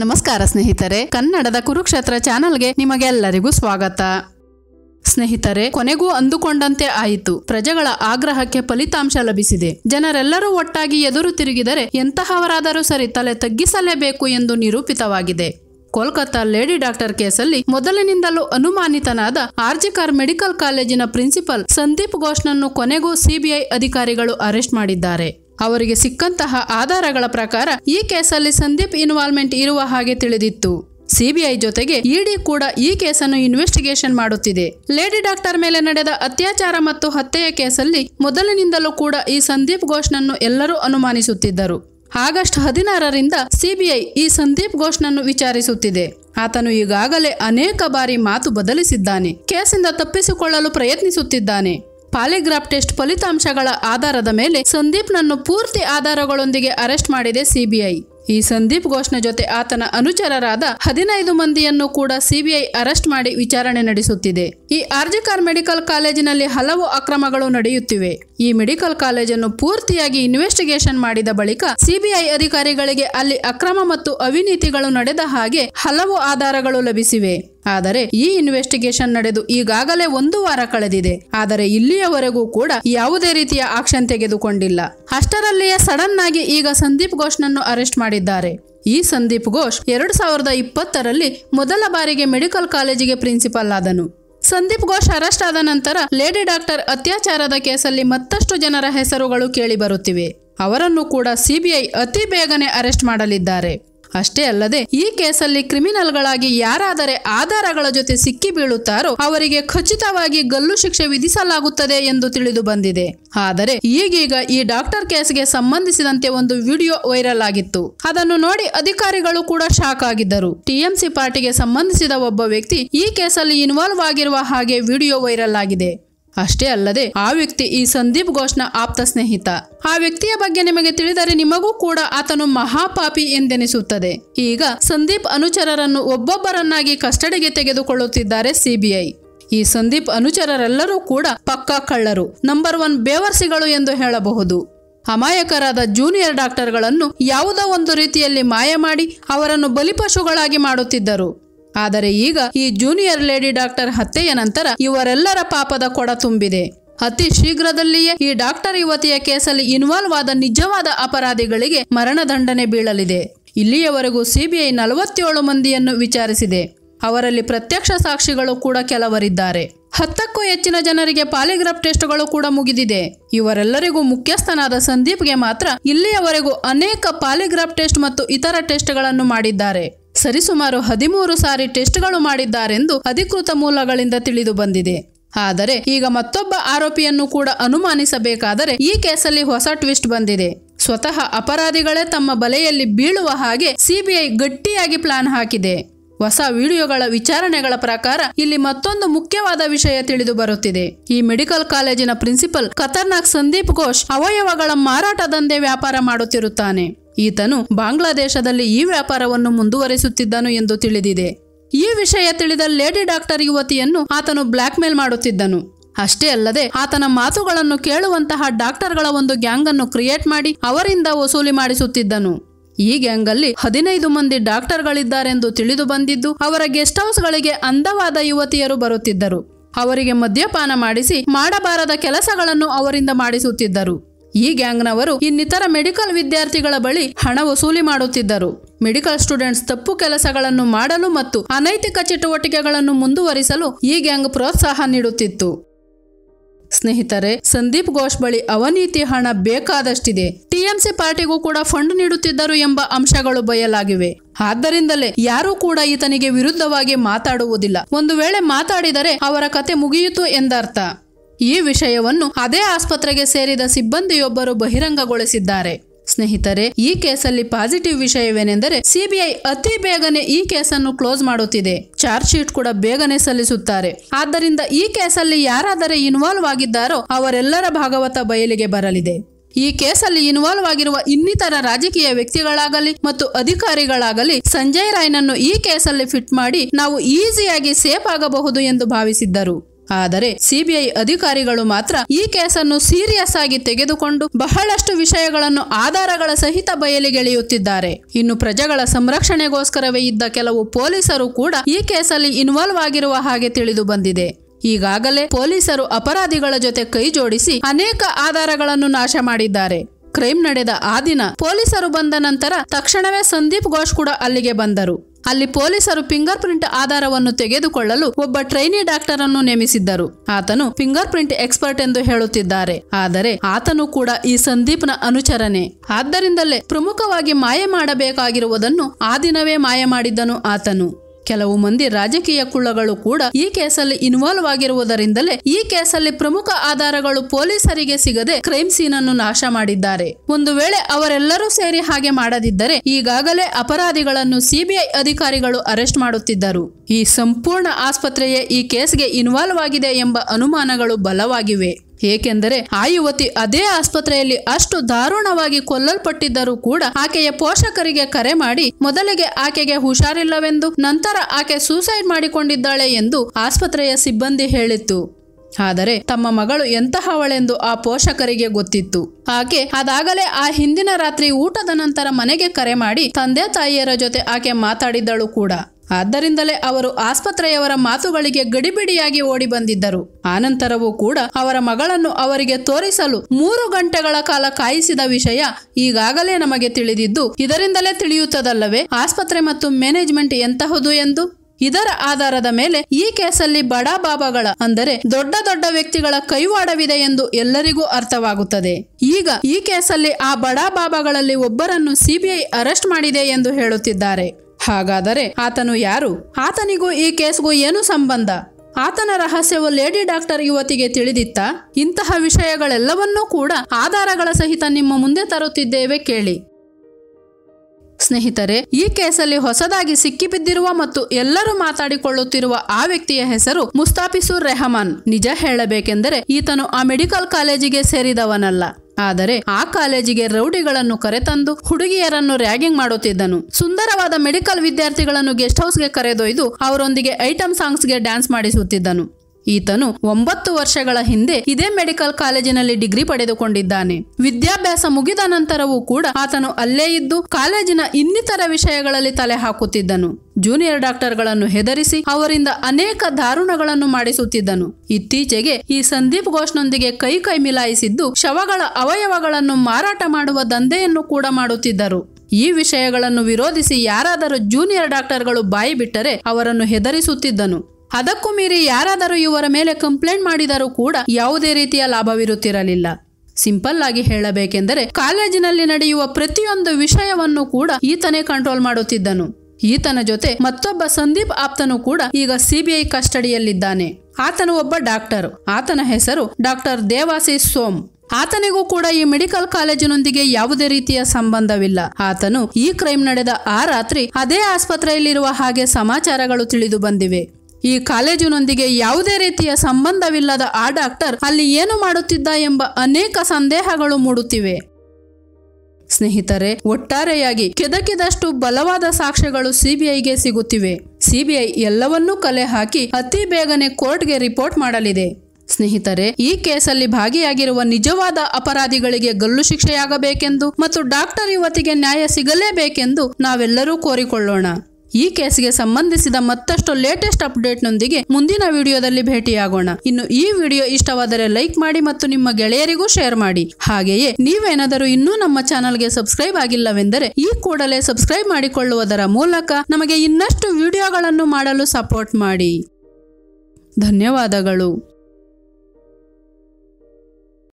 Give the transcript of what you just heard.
ನಮಸ್ಕಾರ ಸ್ನೇಹಿತರೆ ಕನ್ನಡದ ಕುರುಕ್ಷೇತ್ರ ಚಾನೆಲ್ಗೆ ನಿಮಗೆಲ್ಲರಿಗೂ ಸ್ವಾಗತ ಸ್ನೇಹಿತರೆ ಕೊನೆಗೂ ಅಂದುಕೊಂಡಂತೆ ಆಯಿತು ಪ್ರಜೆಗಳ ಆಗ್ರಹಕ್ಕೆ ಫಲಿತಾಂಶ ಲಭಿಸಿದೆ ಜನರೆಲ್ಲರೂ ಒಟ್ಟಾಗಿ ಎದುರು ತಿರುಗಿದರೆ ಎಂತಹವರಾದರೂ ಸರಿ ತಲೆ ತಗ್ಗಿಸಲೇಬೇಕು ಎಂದು ನಿರೂಪಿತವಾಗಿದೆ ಕೋಲ್ಕತ್ತಾ ಲೇಡಿ ಡಾಕ್ಟರ್ ಕೇಸಲ್ಲಿ ಮೊದಲಿನಿಂದಲೂ ಅನುಮಾನಿತನಾದ ಆರ್ಜಿಕಾರ್ ಮೆಡಿಕಲ್ ಕಾಲೇಜಿನ ಪ್ರಿನ್ಸಿಪಲ್ ಸಂದೀಪ್ ಘೋಷ್ನನ್ನು ಕೊನೆಗೂ ಸಿಬಿಐ ಅಧಿಕಾರಿಗಳು ಅರೆಸ್ಟ್ ಮಾಡಿದ್ದಾರೆ ಅವರಿಗೆ ಸಿಕ್ಕಂತಹ ಆಧಾರಗಳ ಪ್ರಕಾರ ಈ ಕೇಸಲ್ಲಿ ಸಂದೀಪ್ ಇನ್ವಾಲ್ವ್ಮೆಂಟ್ ಇರುವ ಹಾಗೆ ತಿಳಿದಿತ್ತು ಸಿಬಿಐ ಜೊತೆಗೆ ಇಡಿ ಕೂಡ ಈ ಕೇಸನ್ನು ಇನ್ವೆಸ್ಟಿಗೇಷನ್ ಮಾಡುತ್ತಿದೆ ಲೇಡಿ ಡಾಕ್ಟರ್ ಮೇಲೆ ನಡೆದ ಅತ್ಯಾಚಾರ ಮತ್ತು ಹತ್ಯೆಯ ಕೇಸಲ್ಲಿ ಮೊದಲಿನಿಂದಲೂ ಕೂಡ ಈ ಸಂದೀಪ್ ಘೋಷ್ನನ್ನು ಎಲ್ಲರೂ ಅನುಮಾನಿಸುತ್ತಿದ್ದರು ಆಗಸ್ಟ್ ಹದಿನಾರರಿಂದ ಸಿಬಿಐ ಈ ಸಂದೀಪ್ ಘೋಷ್ನನ್ನು ವಿಚಾರಿಸುತ್ತಿದೆ ಆತನು ಈಗಾಗಲೇ ಅನೇಕ ಬಾರಿ ಮಾತು ಬದಲಿಸಿದ್ದಾನೆ ಕೇಸಿಂದ ತಪ್ಪಿಸಿಕೊಳ್ಳಲು ಪ್ರಯತ್ನಿಸುತ್ತಿದ್ದಾನೆ ಪಾಲಿಗ್ರಾಫ್ ಟೆಸ್ಟ್ ಫಲಿತಾಂಶಗಳ ಆಧಾರದ ಮೇಲೆ ಸಂದೀಪ್ನನ್ನು ಪೂರ್ತಿ ಆಧಾರಗಳೊಂದಿಗೆ ಅರೆಸ್ಟ್ ಮಾಡಿದೆ ಸಿಬಿಐ ಈ ಸಂದೀಪ್ ಘೋಷ್ನ ಜೊತೆ ಆತನ ಅನುಚರರಾದ ಹದಿನೈದು ಮಂದಿಯನ್ನು ಕೂಡ ಸಿಬಿಐ ಅರೆಸ್ಟ್ ಮಾಡಿ ವಿಚಾರಣೆ ನಡೆಸುತ್ತಿದೆ ಈ ಆರ್ಜಿಕಾರ್ ಮೆಡಿಕಲ್ ಕಾಲೇಜಿನಲ್ಲಿ ಹಲವು ಅಕ್ರಮಗಳು ನಡೆಯುತ್ತಿವೆ ಈ ಮೆಡಿಕಲ್ ಕಾಲೇಜನ್ನು ಪೂರ್ತಿಯಾಗಿ ಇನ್ವೆಸ್ಟಿಗೇಷನ್ ಮಾಡಿದ ಬಳಿಕ ಸಿಬಿಐ ಅಧಿಕಾರಿಗಳಿಗೆ ಅಲ್ಲಿ ಅಕ್ರಮ ಮತ್ತು ಅವಿನೀತಿಗಳು ನಡೆದ ಹಾಗೆ ಹಲವು ಆಧಾರಗಳು ಲಭಿಸಿವೆ ಆದರೆ ಈ ಇನ್ವೆಸ್ಟಿಗೇಷನ್ ನಡೆದು ಈಗಾಗಲೇ ಒಂದು ವಾರ ಕಳೆದಿದೆ ಆದರೆ ಇಲ್ಲಿಯವರೆಗೂ ಕೂಡ ಯಾವುದೇ ರೀತಿಯ ಆಕ್ಷನ್ ತೆಗೆದುಕೊಂಡಿಲ್ಲ ಅಷ್ಟರಲ್ಲಿಯೇ ಸಡನ್ ಆಗಿ ಈಗ ಸಂದೀಪ್ ಘೋಷ್ನನ್ನು ಅರೆಸ್ಟ್ ಮಾಡಿದ್ದಾರೆ ಈ ಸಂದೀಪ್ ಘೋಷ್ ಎರಡು ಸಾವಿರದ ಇಪ್ಪತ್ತರಲ್ಲಿ ಮೊದಲ ಬಾರಿಗೆ ಮೆಡಿಕಲ್ ಕಾಲೇಜಿಗೆ ಪ್ರಿನ್ಸಿಪಲ್ ಆದನು ಸಂದೀಪ್ ಘೋಷ್ ಅರೆಸ್ಟ್ ಆದ ನಂತರ ಲೇಡಿ ಡಾಕ್ಟರ್ ಅತ್ಯಾಚಾರದ ಕೇಸಲ್ಲಿ ಮತ್ತಷ್ಟು ಜನರ ಹೆಸರುಗಳು ಕೇಳಿಬರುತ್ತಿವೆ ಅವರನ್ನು ಕೂಡ ಸಿಬಿಐ ಅತಿ ಬೇಗನೆ ಅರೆಸ್ಟ್ ಮಾಡಲಿದ್ದಾರೆ ಅಷ್ಟೇ ಅಲ್ಲದೆ ಈ ಕೇಸಲ್ಲಿ ಕ್ರಿಮಿನಲ್ಗಳಾಗಿ ಯಾರಾದರೆ ಆಧಾರಗಳ ಜೊತೆ ಸಿಕ್ಕಿ ಬೀಳುತ್ತಾರೋ ಅವರಿಗೆ ಖಚಿತವಾಗಿ ಗಲ್ಲು ಶಿಕ್ಷೆ ವಿಧಿಸಲಾಗುತ್ತದೆ ಎಂದು ತಿಳಿದು ಬಂದಿದೆ ಆದರೆ ಈಗೀಗ ಈ ಡಾಕ್ಟರ್ ಕೇಸ್ಗೆ ಸಂಬಂಧಿಸಿದಂತೆ ಒಂದು ವಿಡಿಯೋ ವೈರಲ್ ಆಗಿತ್ತು ಅದನ್ನು ನೋಡಿ ಅಧಿಕಾರಿಗಳು ಕೂಡ ಶಾಕ್ ಆಗಿದ್ದರು ಟಿಎಂಸಿ ಪಾರ್ಟಿಗೆ ಸಂಬಂಧಿಸಿದ ಒಬ್ಬ ವ್ಯಕ್ತಿ ಈ ಕೇಸಲ್ಲಿ ಇನ್ವಾಲ್ವ್ ಆಗಿರುವ ಹಾಗೆ ವಿಡಿಯೋ ವೈರಲ್ ಆಗಿದೆ ಅಷ್ಟೇ ಅಲ್ಲದೆ ಆ ವ್ಯಕ್ತಿ ಈ ಸಂದೀಪ್ ಘೋಷ್ನ ಆಪ್ತ ಸ್ನೇಹಿತ ಆ ವ್ಯಕ್ತಿಯ ಬಗ್ಗೆ ನಿಮಗೆ ತಿಳಿದರೆ ನಿಮಗೂ ಕೂಡ ಆತನು ಮಹಾಪಾಪಿ ಎಂದೆನಿಸುತ್ತದೆ ಈಗ ಸಂದೀಪ್ ಅನುಚರರನ್ನು ಒಬ್ಬೊಬ್ಬರನ್ನಾಗಿ ಕಸ್ಟಡಿಗೆ ತೆಗೆದುಕೊಳ್ಳುತ್ತಿದ್ದಾರೆ ಸಿಬಿಐ ಈ ಸಂದೀಪ್ ಅನುಚರರೆಲ್ಲರೂ ಕೂಡ ಪಕ್ಕಾ ಕಳ್ಳರು ನಂಬರ್ ಒನ್ ಬೇವರ್ಸಿಗಳು ಎಂದು ಹೇಳಬಹುದು ಅಮಾಯಕರಾದ ಜೂನಿಯರ್ ಡಾಕ್ಟರ್ಗಳನ್ನು ಯಾವುದೋ ಒಂದು ರೀತಿಯಲ್ಲಿ ಮಾಯ ಮಾಡಿ ಅವರನ್ನು ಬಲಿಪಶುಗಳಾಗಿ ಮಾಡುತ್ತಿದ್ದರು ಆದರೆ ಈಗ ಈ ಜೂನಿಯರ್ ಲೇಡಿ ಡಾಕ್ಟರ್ ಹತ್ಯೆಯ ನಂತರ ಇವರೆಲ್ಲರ ಪಾಪದ ಕೊಡ ತುಂಬಿದೆ ಅತಿ ಶೀಘ್ರದಲ್ಲಿಯೇ ಈ ಡಾಕ್ಟರ್ ಯುವತಿಯ ಕೇಸಲ್ಲಿ ಇನ್ವಾಲ್ವ್ ಆದ ನಿಜವಾದ ಅಪರಾಧಿಗಳಿಗೆ ಮರಣದಂಡನೆ ಬೀಳಲಿದೆ ಇಲ್ಲಿಯವರೆಗೂ ಸಿಬಿಐ ನಲವತ್ತೇಳು ಮಂದಿಯನ್ನು ವಿಚಾರಿಸಿದೆ ಅವರಲ್ಲಿ ಪ್ರತ್ಯಕ್ಷ ಸಾಕ್ಷಿಗಳು ಕೂಡ ಕೆಲವರಿದ್ದಾರೆ ಹತ್ತಕ್ಕೂ ಹೆಚ್ಚಿನ ಜನರಿಗೆ ಪಾಲಿಗ್ರಾಫ್ ಟೆಸ್ಟ್ಗಳು ಕೂಡ ಮುಗಿದಿದೆ ಇವರೆಲ್ಲರಿಗೂ ಮುಖ್ಯಸ್ಥನಾದ ಸಂದೀಪ್ಗೆ ಮಾತ್ರ ಇಲ್ಲಿಯವರೆಗೂ ಅನೇಕ ಪಾಲಿಗ್ರಾಫ್ ಟೆಸ್ಟ್ ಮತ್ತು ಇತರ ಟೆಸ್ಟ್ಗಳನ್ನು ಮಾಡಿದ್ದಾರೆ ಸರಿಸುಮಾರು ಹದಿಮೂರು ಸಾರಿ ಟೆಸ್ಟ್ಗಳು ಮಾಡಿದ್ದಾರೆಂದು ಅಧಿಕೃತ ಮೂಲಗಳಿಂದ ತಿಳಿದು ಬಂದಿದೆ ಆದರೆ ಈಗ ಮತ್ತೊಬ್ಬ ಆರೋಪಿಯನ್ನು ಕೂಡ ಅನುಮಾನಿಸಬೇಕಾದರೆ ಈ ಕೇಸಲ್ಲಿ ಹೊಸ ಟ್ವಿಸ್ಟ್ ಬಂದಿದೆ ಸ್ವತಃ ಅಪರಾಧಿಗಳೇ ತಮ್ಮ ಬಲೆಯಲ್ಲಿ ಬೀಳುವ ಹಾಗೆ ಸಿಬಿಐ ಗಟ್ಟಿಯಾಗಿ ಪ್ಲಾನ್ ಹಾಕಿದೆ ಹೊಸ ವಿಡಿಯೋಗಳ ವಿಚಾರಣೆಗಳ ಪ್ರಕಾರ ಇಲ್ಲಿ ಮತ್ತೊಂದು ಮುಖ್ಯವಾದ ವಿಷಯ ತಿಳಿದು ಬರುತ್ತಿದೆ ಈ ಮೆಡಿಕಲ್ ಕಾಲೇಜಿನ ಪ್ರಿನ್ಸಿಪಲ್ ಖತರ್ನಾಕ್ ಸಂದೀಪ್ ಘೋಷ್ ಅವಯವಗಳ ಮಾರಾಟದಂದೇ ವ್ಯಾಪಾರ ಮಾಡುತ್ತಿರುತ್ತಾನೆ ಈತನು ಬಾಂಗ್ಲಾದೇಶದಲ್ಲಿ ಈ ವ್ಯಾಪಾರವನ್ನು ಮುಂದುವರಿಸುತ್ತಿದ್ದನು ಎಂದು ತಿಳಿದಿದೆ ಈ ವಿಷಯ ತಿಳಿದ ಲೇಡಿ ಡಾಕ್ಟರ್ ಯುವತಿಯನ್ನು ಆತನು ಮೇಲ್ ಮಾಡುತ್ತಿದ್ದನು ಅಷ್ಟೇ ಅಲ್ಲದೆ ಆತನ ಮಾತುಗಳನ್ನು ಕೇಳುವಂತಹ ಡಾಕ್ಟರ್ಗಳ ಒಂದು ಗ್ಯಾಂಗ್ ಅನ್ನು ಕ್ರಿಯೇಟ್ ಮಾಡಿ ಅವರಿಂದ ವಸೂಲಿ ಮಾಡಿಸುತ್ತಿದ್ದನು ಈ ಗ್ಯಾಂಗ್ ಅಲ್ಲಿ ಹದಿನೈದು ಮಂದಿ ಡಾಕ್ಟರ್ಗಳಿದ್ದಾರೆಂದು ತಿಳಿದು ಬಂದಿದ್ದು ಅವರ ಗೆಸ್ಟ್ ಹೌಸ್ಗಳಿಗೆ ಅಂದವಾದ ಯುವತಿಯರು ಬರುತ್ತಿದ್ದರು ಅವರಿಗೆ ಮದ್ಯಪಾನ ಮಾಡಿಸಿ ಮಾಡಬಾರದ ಕೆಲಸಗಳನ್ನು ಅವರಿಂದ ಮಾಡಿಸುತ್ತಿದ್ದರು ಈ ಗ್ಯಾಂಗ್ನವರು ಇನ್ನಿತರ ಮೆಡಿಕಲ್ ವಿದ್ಯಾರ್ಥಿಗಳ ಬಳಿ ಹಣ ವಸೂಲಿ ಮಾಡುತ್ತಿದ್ದರು ಮೆಡಿಕಲ್ ಸ್ಟೂಡೆಂಟ್ಸ್ ತಪ್ಪು ಕೆಲಸಗಳನ್ನು ಮಾಡಲು ಮತ್ತು ಅನೈತಿಕ ಚಟುವಟಿಕೆಗಳನ್ನು ಮುಂದುವರಿಸಲು ಈ ಗ್ಯಾಂಗ್ ಪ್ರೋತ್ಸಾಹ ನೀಡುತ್ತಿತ್ತು ಸ್ನೇಹಿತರೆ ಸಂದೀಪ್ ಘೋಷ್ ಬಳಿ ಅವನೀತಿ ಹಣ ಬೇಕಾದಷ್ಟಿದೆ ಟಿಎಂಸಿ ಪಾರ್ಟಿಗೂ ಕೂಡ ಫಂಡ್ ನೀಡುತ್ತಿದ್ದರು ಎಂಬ ಅಂಶಗಳು ಬಯಲಾಗಿವೆ ಆದ್ದರಿಂದಲೇ ಯಾರೂ ಕೂಡ ಈತನಿಗೆ ವಿರುದ್ಧವಾಗಿ ಮಾತಾಡುವುದಿಲ್ಲ ಒಂದು ವೇಳೆ ಮಾತಾಡಿದರೆ ಅವರ ಕತೆ ಮುಗಿಯಿತು ಎಂದರ್ಥ ಈ ವಿಷಯವನ್ನು ಅದೇ ಆಸ್ಪತ್ರೆಗೆ ಸೇರಿದ ಸಿಬ್ಬಂದಿಯೊಬ್ಬರು ಬಹಿರಂಗಗೊಳಿಸಿದ್ದಾರೆ ಸ್ನೇಹಿತರೆ ಈ ಕೇಸಲ್ಲಿ ಪಾಸಿಟಿವ್ ವಿಷಯವೇನೆಂದರೆ ಸಿಬಿಐ ಅತಿ ಬೇಗನೆ ಈ ಕೇಸನ್ನು ಕ್ಲೋಸ್ ಮಾಡುತ್ತಿದೆ ಚಾರ್ಜ್ ಶೀಟ್ ಕೂಡ ಬೇಗನೆ ಸಲ್ಲಿಸುತ್ತಾರೆ ಆದ್ದರಿಂದ ಈ ಕೇಸಲ್ಲಿ ಯಾರಾದರೆ ಇನ್ವಾಲ್ವ್ ಆಗಿದ್ದಾರೋ ಅವರೆಲ್ಲರ ಭಾಗವತ ಬಯಲಿಗೆ ಬರಲಿದೆ ಈ ಕೇಸಲ್ಲಿ ಇನ್ವಾಲ್ವ್ ಆಗಿರುವ ಇನ್ನಿತರ ರಾಜಕೀಯ ವ್ಯಕ್ತಿಗಳಾಗಲಿ ಮತ್ತು ಅಧಿಕಾರಿಗಳಾಗಲಿ ಸಂಜಯ್ ರಾಯ್ನನ್ನು ಈ ಕೇಸಲ್ಲಿ ಫಿಟ್ ಮಾಡಿ ನಾವು ಈಸಿಯಾಗಿ ಸೇಫ್ ಆಗಬಹುದು ಎಂದು ಭಾವಿಸಿದ್ದರು ಆದರೆ ಸಿಬಿಐ ಅಧಿಕಾರಿಗಳು ಮಾತ್ರ ಈ ಕೇಸನ್ನು ಸೀರಿಯಸ್ ಆಗಿ ತೆಗೆದುಕೊಂಡು ಬಹಳಷ್ಟು ವಿಷಯಗಳನ್ನು ಆಧಾರಗಳ ಸಹಿತ ಬಯಲಿಗೆಳೆಯುತ್ತಿದ್ದಾರೆ ಇನ್ನು ಪ್ರಜೆಗಳ ಸಂರಕ್ಷಣೆಗೋಸ್ಕರವೇ ಇದ್ದ ಕೆಲವು ಪೊಲೀಸರು ಕೂಡ ಈ ಕೇಸಲ್ಲಿ ಇನ್ವಾಲ್ವ್ ಆಗಿರುವ ಹಾಗೆ ತಿಳಿದು ಬಂದಿದೆ ಈಗಾಗಲೇ ಪೊಲೀಸರು ಅಪರಾಧಿಗಳ ಜೊತೆ ಕೈ ಜೋಡಿಸಿ ಅನೇಕ ಆಧಾರಗಳನ್ನು ನಾಶ ಮಾಡಿದ್ದಾರೆ ಕ್ರೈಮ್ ನಡೆದ ಆ ದಿನ ಪೊಲೀಸರು ಬಂದ ನಂತರ ತಕ್ಷಣವೇ ಸಂದೀಪ್ ಘೋಷ್ ಕೂಡ ಅಲ್ಲಿಗೆ ಬಂದರು ಅಲ್ಲಿ ಪೊಲೀಸರು ಫಿಂಗರ್ ಪ್ರಿಂಟ್ ಆಧಾರವನ್ನು ತೆಗೆದುಕೊಳ್ಳಲು ಒಬ್ಬ ಟ್ರೈನಿ ಡಾಕ್ಟರ್ ಅನ್ನು ನೇಮಿಸಿದ್ದರು ಆತನು ಫಿಂಗರ್ ಪ್ರಿಂಟ್ ಎಕ್ಸ್ಪರ್ಟ್ ಎಂದು ಹೇಳುತ್ತಿದ್ದಾರೆ ಆದರೆ ಆತನು ಕೂಡ ಈ ಸಂದೀಪ್ನ ಅನುಚರಣೆ ಆದ್ದರಿಂದಲೇ ಪ್ರಮುಖವಾಗಿ ಮಾಯ ಮಾಡಬೇಕಾಗಿರುವುದನ್ನು ಆ ದಿನವೇ ಮಾಯ ಮಾಡಿದ್ದನು ಆತನು ಕೆಲವು ಮಂದಿ ರಾಜಕೀಯ ಕುಳ್ಳಗಳು ಕೂಡ ಈ ಕೇಸಲ್ಲಿ ಇನ್ವಾಲ್ವ್ ಆಗಿರುವುದರಿಂದಲೇ ಈ ಕೇಸಲ್ಲಿ ಪ್ರಮುಖ ಆಧಾರಗಳು ಪೊಲೀಸರಿಗೆ ಸಿಗದೆ ಕ್ರೈಮ್ ಸೀನ್ ಅನ್ನು ನಾಶ ಮಾಡಿದ್ದಾರೆ ಒಂದು ವೇಳೆ ಅವರೆಲ್ಲರೂ ಸೇರಿ ಹಾಗೆ ಮಾಡದಿದ್ದರೆ ಈಗಾಗಲೇ ಅಪರಾಧಿಗಳನ್ನು ಸಿಬಿಐ ಅಧಿಕಾರಿಗಳು ಅರೆಸ್ಟ್ ಮಾಡುತ್ತಿದ್ದರು ಈ ಸಂಪೂರ್ಣ ಆಸ್ಪತ್ರೆಯೇ ಈ ಕೇಸ್ಗೆ ಇನ್ವಾಲ್ವ್ ಆಗಿದೆ ಎಂಬ ಅನುಮಾನಗಳು ಬಲವಾಗಿವೆ ಏಕೆಂದರೆ ಆ ಯುವತಿ ಅದೇ ಆಸ್ಪತ್ರೆಯಲ್ಲಿ ಅಷ್ಟು ದಾರುಣವಾಗಿ ಕೊಲ್ಲಲ್ಪಟ್ಟಿದ್ದರೂ ಕೂಡ ಆಕೆಯ ಪೋಷಕರಿಗೆ ಕರೆ ಮಾಡಿ ಮೊದಲಿಗೆ ಆಕೆಗೆ ಹುಷಾರಿಲ್ಲವೆಂದು ನಂತರ ಆಕೆ ಸೂಸೈಡ್ ಮಾಡಿಕೊಂಡಿದ್ದಾಳೆ ಎಂದು ಆಸ್ಪತ್ರೆಯ ಸಿಬ್ಬಂದಿ ಹೇಳಿತ್ತು ಆದರೆ ತಮ್ಮ ಮಗಳು ಎಂತಹವಳೆಂದು ಆ ಪೋಷಕರಿಗೆ ಗೊತ್ತಿತ್ತು ಆಕೆ ಅದಾಗಲೇ ಆ ಹಿಂದಿನ ರಾತ್ರಿ ಊಟದ ನಂತರ ಮನೆಗೆ ಕರೆ ಮಾಡಿ ತಂದೆ ತಾಯಿಯರ ಜೊತೆ ಆಕೆ ಮಾತಾಡಿದ್ದಳು ಕೂಡ ಆದ್ದರಿಂದಲೇ ಅವರು ಆಸ್ಪತ್ರೆಯವರ ಮಾತುಗಳಿಗೆ ಗಡಿಬಿಡಿಯಾಗಿ ಓಡಿ ಬಂದಿದ್ದರು ಆನಂತರವೂ ಕೂಡ ಅವರ ಮಗಳನ್ನು ಅವರಿಗೆ ತೋರಿಸಲು ಮೂರು ಗಂಟೆಗಳ ಕಾಲ ಕಾಯಿಸಿದ ವಿಷಯ ಈಗಾಗಲೇ ನಮಗೆ ತಿಳಿದಿದ್ದು ಇದರಿಂದಲೇ ತಿಳಿಯುತ್ತದಲ್ಲವೇ ಆಸ್ಪತ್ರೆ ಮತ್ತು ಮ್ಯಾನೇಜ್ಮೆಂಟ್ ಎಂತಹುದು ಎಂದು ಇದರ ಆಧಾರದ ಮೇಲೆ ಈ ಕೇಸಲ್ಲಿ ಬಡಾ ಬಾಬಾಗಳ ಅಂದರೆ ದೊಡ್ಡ ದೊಡ್ಡ ವ್ಯಕ್ತಿಗಳ ಕೈವಾಡವಿದೆ ಎಂದು ಎಲ್ಲರಿಗೂ ಅರ್ಥವಾಗುತ್ತದೆ ಈಗ ಈ ಕೇಸಲ್ಲಿ ಆ ಬಡಾ ಬಾಬಾಗಳಲ್ಲಿ ಒಬ್ಬರನ್ನು ಸಿಬಿಐ ಅರೆಸ್ಟ್ ಮಾಡಿದೆ ಎಂದು ಹೇಳುತ್ತಿದ್ದಾರೆ ಹಾಗಾದರೆ ಆತನು ಯಾರು ಆತನಿಗೂ ಈ ಕೇಸ್ಗೂ ಏನು ಸಂಬಂಧ ಆತನ ರಹಸ್ಯವು ಲೇಡಿ ಡಾಕ್ಟರ್ ಯುವತಿಗೆ ತಿಳಿದಿತ್ತ ಇಂತಹ ವಿಷಯಗಳೆಲ್ಲವನ್ನೂ ಕೂಡ ಆಧಾರಗಳ ಸಹಿತ ನಿಮ್ಮ ಮುಂದೆ ತರುತ್ತಿದ್ದೇವೆ ಕೇಳಿ ಸ್ನೇಹಿತರೆ ಈ ಕೇಸಲ್ಲಿ ಹೊಸದಾಗಿ ಸಿಕ್ಕಿಬಿದ್ದಿರುವ ಮತ್ತು ಎಲ್ಲರೂ ಮಾತಾಡಿಕೊಳ್ಳುತ್ತಿರುವ ಆ ವ್ಯಕ್ತಿಯ ಹೆಸರು ಮುಸ್ತಾಫಿಸುರ್ ರೆಹಮಾನ್ ನಿಜ ಹೇಳಬೇಕೆಂದರೆ ಈತನು ಆ ಮೆಡಿಕಲ್ ಕಾಲೇಜಿಗೆ ಸೇರಿದವನಲ್ಲ ಆದರೆ ಆ ಕಾಲೇಜಿಗೆ ರೌಡಿಗಳನ್ನು ಕರೆತಂದು ಹುಡುಗಿಯರನ್ನು ರ್ಯಾಗಿಂಗ್ ಮಾಡುತ್ತಿದ್ದನು ಸುಂದರವಾದ ಮೆಡಿಕಲ್ ವಿದ್ಯಾರ್ಥಿಗಳನ್ನು ಗೆಸ್ಟ್ ಹೌಸ್ಗೆ ಕರೆದೊಯ್ದು ಅವರೊಂದಿಗೆ ಐಟಂ ಸಾಂಗ್ಸ್ಗೆ ಡ್ಯಾನ್ಸ್ ಮಾಡಿಸುತ್ತಿದ್ದನು ಈತನು ಒಂಬತ್ತು ವರ್ಷಗಳ ಹಿಂದೆ ಇದೇ ಮೆಡಿಕಲ್ ಕಾಲೇಜಿನಲ್ಲಿ ಡಿಗ್ರಿ ಪಡೆದುಕೊಂಡಿದ್ದಾನೆ ವಿದ್ಯಾಭ್ಯಾಸ ಮುಗಿದ ನಂತರವೂ ಕೂಡ ಆತನು ಅಲ್ಲೇ ಇದ್ದು ಕಾಲೇಜಿನ ಇನ್ನಿತರ ವಿಷಯಗಳಲ್ಲಿ ತಲೆ ಹಾಕುತ್ತಿದ್ದನು ಜೂನಿಯರ್ ಡಾಕ್ಟರ್ಗಳನ್ನು ಹೆದರಿಸಿ ಅವರಿಂದ ಅನೇಕ ದಾರುಣಗಳನ್ನು ಮಾಡಿಸುತ್ತಿದ್ದನು ಇತ್ತೀಚೆಗೆ ಈ ಸಂದೀಪ್ ಘೋಷ್ನೊಂದಿಗೆ ಕೈ ಕೈ ಮಿಲಾಯಿಸಿದ್ದು ಶವಗಳ ಅವಯವಗಳನ್ನು ಮಾರಾಟ ಮಾಡುವ ದಂಧೆಯನ್ನು ಕೂಡ ಮಾಡುತ್ತಿದ್ದರು ಈ ವಿಷಯಗಳನ್ನು ವಿರೋಧಿಸಿ ಯಾರಾದರೂ ಜೂನಿಯರ್ ಡಾಕ್ಟರ್ಗಳು ಬಾಯಿ ಬಿಟ್ಟರೆ ಅವರನ್ನು ಹೆದರಿಸುತ್ತಿದ್ದನು ಅದಕ್ಕೂ ಮೀರಿ ಯಾರಾದರೂ ಇವರ ಮೇಲೆ ಕಂಪ್ಲೇಂಟ್ ಮಾಡಿದರೂ ಕೂಡ ಯಾವುದೇ ರೀತಿಯ ಲಾಭವಿರುತ್ತಿರಲಿಲ್ಲ ಸಿಂಪಲ್ ಆಗಿ ಹೇಳಬೇಕೆಂದರೆ ಕಾಲೇಜಿನಲ್ಲಿ ನಡೆಯುವ ಪ್ರತಿಯೊಂದು ವಿಷಯವನ್ನು ಕೂಡ ಈತನೇ ಕಂಟ್ರೋಲ್ ಮಾಡುತ್ತಿದ್ದನು ಈತನ ಜೊತೆ ಮತ್ತೊಬ್ಬ ಸಂದೀಪ್ ಆಪ್ತನು ಕೂಡ ಈಗ ಸಿಬಿಐ ಕಸ್ಟಡಿಯಲ್ಲಿದ್ದಾನೆ ಆತನು ಒಬ್ಬ ಡಾಕ್ಟರ್ ಆತನ ಹೆಸರು ಡಾಕ್ಟರ್ ದೇವಾಸಿ ಸೋಮ್ ಆತನಿಗೂ ಕೂಡ ಈ ಮೆಡಿಕಲ್ ಕಾಲೇಜಿನೊಂದಿಗೆ ಯಾವುದೇ ರೀತಿಯ ಸಂಬಂಧವಿಲ್ಲ ಆತನು ಈ ಕ್ರೈಮ್ ನಡೆದ ಆ ರಾತ್ರಿ ಅದೇ ಆಸ್ಪತ್ರೆಯಲ್ಲಿರುವ ಹಾಗೆ ಸಮಾಚಾರಗಳು ತಿಳಿದು ಬಂದಿವೆ ಈ ಕಾಲೇಜಿನೊಂದಿಗೆ ಯಾವುದೇ ರೀತಿಯ ಸಂಬಂಧವಿಲ್ಲದ ಆ ಡಾಕ್ಟರ್ ಅಲ್ಲಿ ಏನು ಮಾಡುತ್ತಿದ್ದ ಎಂಬ ಅನೇಕ ಸಂದೇಹಗಳು ಮೂಡುತ್ತಿವೆ ಸ್ನೇಹಿತರೆ ಒಟ್ಟಾರೆಯಾಗಿ ಕೆದಕಿದಷ್ಟು ಬಲವಾದ ಸಾಕ್ಷ್ಯಗಳು ಸಿಬಿಐಗೆ ಸಿಗುತ್ತಿವೆ ಸಿಬಿಐ ಎಲ್ಲವನ್ನೂ ಕಲೆ ಹಾಕಿ ಅತಿ ಬೇಗನೆ ಕೋರ್ಟ್ಗೆ ರಿಪೋರ್ಟ್ ಮಾಡಲಿದೆ ಸ್ನೇಹಿತರೆ ಈ ಕೇಸಲ್ಲಿ ಭಾಗಿಯಾಗಿರುವ ನಿಜವಾದ ಅಪರಾಧಿಗಳಿಗೆ ಗಲ್ಲು ಶಿಕ್ಷೆಯಾಗಬೇಕೆಂದು ಮತ್ತು ಡಾಕ್ಟರ್ ಯುವತಿಗೆ ನ್ಯಾಯ ಸಿಗಲೇಬೇಕೆಂದು ನಾವೆಲ್ಲರೂ ಕೋರಿಕೊಳ್ಳೋಣ ಈ ಕೇಸ್ಗೆ ಸಂಬಂಧಿಸಿದ ಮತ್ತಷ್ಟು ಲೇಟೆಸ್ಟ್ ಅಪ್ಡೇಟ್ನೊಂದಿಗೆ ಮುಂದಿನ ವಿಡಿಯೋದಲ್ಲಿ ಭೇಟಿಯಾಗೋಣ ಇನ್ನು ಈ ವಿಡಿಯೋ ಇಷ್ಟವಾದರೆ ಲೈಕ್ ಮಾಡಿ ಮತ್ತು ನಿಮ್ಮ ಗೆಳೆಯರಿಗೂ ಶೇರ್ ಮಾಡಿ ಹಾಗೆಯೇ ನೀವೇನಾದರೂ ಇನ್ನೂ ನಮ್ಮ ಚಾನಲ್ಗೆ ಸಬ್ಸ್ಕ್ರೈಬ್ ಆಗಿಲ್ಲವೆಂದರೆ ಈ ಕೂಡಲೇ ಸಬ್ಸ್ಕ್ರೈಬ್ ಮಾಡಿಕೊಳ್ಳುವುದರ ಮೂಲಕ ನಮಗೆ ಇನ್ನಷ್ಟು ವಿಡಿಯೋಗಳನ್ನು ಮಾಡಲು ಸಪೋರ್ಟ್ ಮಾಡಿ ಧನ್ಯವಾದಗಳು